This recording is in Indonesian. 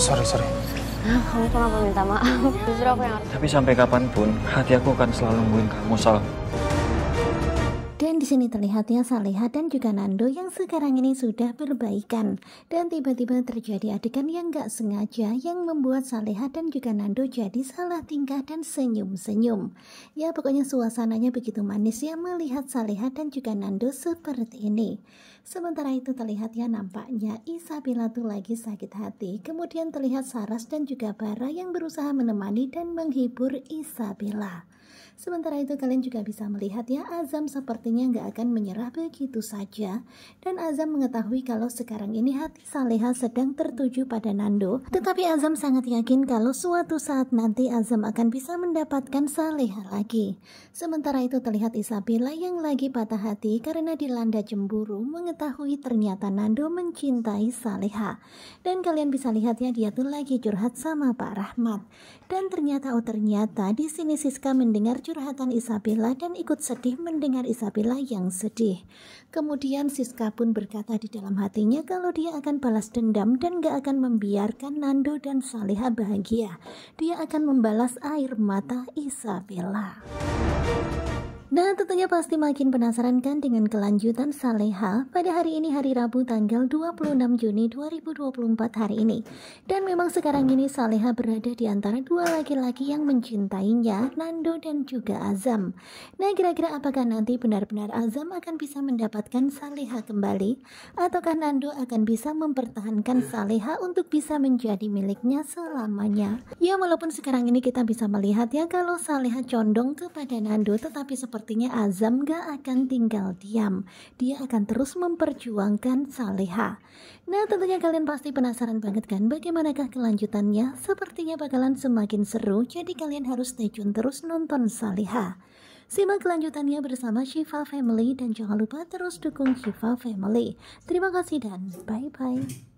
sorry sorry ah, kamu kenapa minta maaf justru aku yang harus tapi sampai kapanpun hati aku akan selalu nungguin kamu Sal. Dan di sini terlihatnya Saleha dan juga Nando yang sekarang ini sudah berbaikan. Dan tiba-tiba terjadi adegan yang gak sengaja yang membuat Saleha dan juga Nando jadi salah tingkah dan senyum-senyum. Ya pokoknya suasananya begitu manis ya melihat Saleha dan juga Nando seperti ini. Sementara itu terlihat ya nampaknya Isabella tuh lagi sakit hati. Kemudian terlihat Saras dan juga Bara yang berusaha menemani dan menghibur Isabella. Sementara itu kalian juga bisa melihat ya Azam sepertinya nggak akan menyerah begitu saja. Dan Azam mengetahui kalau sekarang ini hati Saleha sedang tertuju pada Nando. Tetapi Azam sangat yakin kalau suatu saat nanti Azam akan bisa mendapatkan Saleha lagi. Sementara itu terlihat Isabella yang lagi patah hati karena dilanda cemburu mengetahui ternyata Nando mencintai Saleha. Dan kalian bisa lihat ya dia tuh lagi curhat sama Pak Rahmat. Dan ternyata oh ternyata di sini Siska mendengar mendengar curhatan Isabella dan ikut sedih mendengar Isabella yang sedih. Kemudian Siska pun berkata di dalam hatinya kalau dia akan balas dendam dan gak akan membiarkan Nando dan Saleha bahagia. Dia akan membalas air mata Isabella nah tentunya pasti makin penasaran kan dengan kelanjutan Saleha pada hari ini hari Rabu tanggal 26 Juni 2024 hari ini. Dan memang sekarang ini Saleha berada di antara dua laki-laki yang mencintainya, Nando dan juga Azam. Nah kira-kira apakah nanti benar-benar Azam akan bisa mendapatkan Saleha kembali? Ataukah Nando akan bisa mempertahankan Saleha untuk bisa menjadi miliknya selamanya? Ya walaupun sekarang ini kita bisa melihat ya kalau Saleha condong kepada Nando tetapi seperti sepertinya Azam gak akan tinggal diam. Dia akan terus memperjuangkan Saleha. Nah tentunya kalian pasti penasaran banget kan bagaimanakah kelanjutannya? Sepertinya bakalan semakin seru jadi kalian harus stay tune terus nonton Saleha. Simak kelanjutannya bersama Shiva Family dan jangan lupa terus dukung Shiva Family. Terima kasih dan bye-bye.